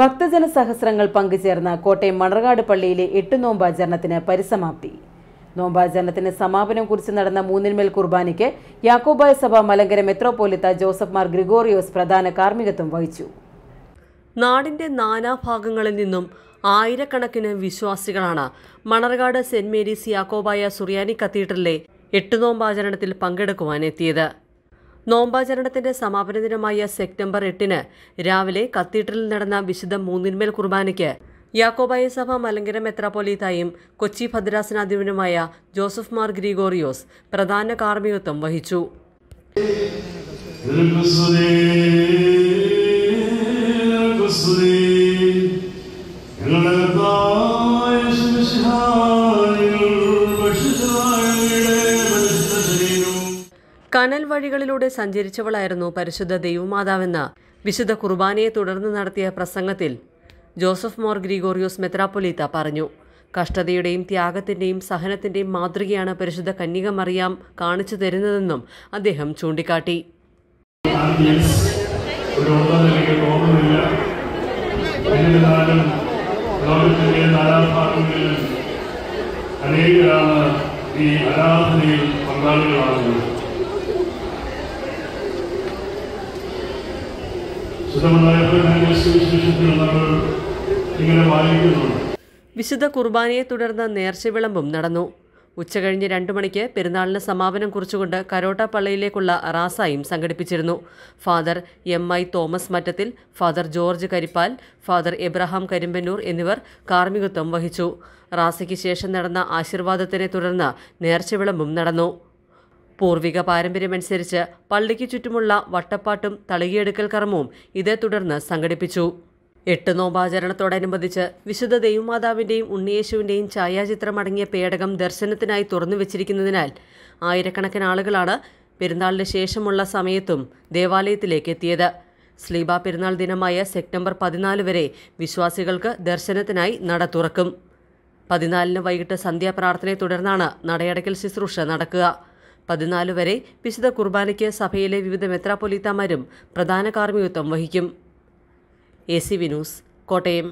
ഭക്തജന സഹസ്രങ്ങൾ പങ്കുചേർന്ന കോട്ടയം മണർകാട് പള്ളിയിലെ എട്ട് നോമ്പാചരണത്തിന് പരിസമാപ്തി നോമ്പാചരണത്തിന് സമാപനം കുറിച്ച് നടന്ന മൂന്നിന്മേൽ കുർബാനയ്ക്ക് യാക്കോബായ സഭ മലങ്കര മെത്രോപോലിത്ത ജോസഫ് മാർ ഗ്രിഗോറിയോസ് പ്രധാന കാർമ്മികത്വം വഹിച്ചു നാടിന്റെ നാനാഭാഗങ്ങളിൽ നിന്നും ആയിരക്കണക്കിന് വിശ്വാസികളാണ് മണർകാട് സെന്റ് മേരീസ് യാക്കോബായ സുറിയാനി കത്തീഡ്രലിലെ എട്ട് നോമ്പാചരണത്തിൽ പങ്കെടുക്കുവാനെത്തിയത് നോമ്പാചരണത്തിന്റെ സമാപന ദിനമായ സെപ്റ്റംബർ എട്ടിന് രാവിലെ കത്തീഡ്രലിൽ നടന്ന വിശുദ്ധ മൂന്നിന്മേൽ കുർബാനയ്ക്ക് യാക്കോബായ സഭ മലങ്കര മെത്രാപ്പൊലീത്തായും കൊച്ചി ഭദ്രാസനാധിപനുമായ ജോസഫ് മാർ ഗ്രിഗോറിയോസ് പ്രധാന കാർമ്മികത്വം വഹിച്ചു കനൽ വഴികളിലൂടെ സഞ്ചരിച്ചവളായിരുന്നു പരിശുദ്ധ ദൈവമാതാവെന്ന് വിശുദ്ധ കുർബാനയെ തുടർന്ന് നടത്തിയ പ്രസംഗത്തിൽ ജോസഫ് മോർ ഗ്രിഗോറിയോസ് മെത്രാപ്പൊലീത്ത പറഞ്ഞു കഷ്ടതയുടെയും ത്യാഗത്തിൻ്റെയും സഹനത്തിൻ്റെയും മാതൃകയാണ് പരിശുദ്ധ കന്യക മറിയാം കാണിച്ചു തരുന്നതെന്നും അദ്ദേഹം ചൂണ്ടിക്കാട്ടി അനേകരാണ് ഈ ആരാധനയിൽ പങ്കാളികളാകുന്നത് വിശുദ്ധ കുർബാനയെ തുടർന്ന് നേർച്ചവിളമ്പും നടന്നു ഉച്ചകഴിഞ്ഞ് രണ്ടു മണിക്ക് പെരുന്നാളിന് സമാപനം കുറിച്ചുകൊണ്ട് കരോട്ട പള്ളിയിലേക്കുള്ള റാസായും സംഘടിപ്പിച്ചിരുന്നു father M I Thomas Mattathil father George Karippal father Abraham Karimpannoor എന്നിവർ കാർമ്മികത്വം വഹിച്ചു റാസയ്ക്ക് ശേഷം നടന്ന ആശീർവാദത്തിനെ തുടർന്ന് നേർച്ചവിളമ്പും നടന്നു പൂർവിക പാരമ്പര്യമനുസരിച്ച് പള്ളിക്ക് ചുറ്റുമുള്ള വട്ടപ്പാട്ടും തളികിയെടുക്കൽ കർമ്മവും ഇതേ തുടർന്ന് സംഘടിപ്പിച്ചു എട്ട് നോമ്പാചരണത്തോടനുബന്ധിച്ച് വിശുദ്ധ ദൈവമാതാവിന്റെയും ഉണ്ണിയേശുവിന്റെയും ഛായാചിത്രമടങ്ങിയ പേടകം ദർശനത്തിനായി തുറന്നു വെച്ചിരിക്കുന്നതിനാൽ ആയിരക്കണക്കിന് ആളുകളാണ് പെരുന്നാളിന് ശേഷമുള്ള സമയത്തും ദേവാലയത്തിലേക്ക് എത്തിയത് സ്ലീബ പെരുന്നാൾ ദിനമായ സെപ്റ്റംബർ പതിനാല് വരെ വിശ്വാസികൾക്ക് ദർശനത്തിനായി നട തുറക്കും പതിനാലിന് വൈകിട്ട് സന്ധ്യാപ്രാർത്ഥനയെ തുടർന്നാണ് നടയടക്കൽ ശുശ്രൂഷ നടക്കുക പതിനാല് വരെ വിശുദ്ധ കുർബാനയ്ക്ക് സഭയിലെ വിവിധ മെത്രാപ്പൊലീത്തമാരും പ്രധാന കാർമ്മികത്വം വഹിക്കും എ സി വിനൂസ് കോട്ടയം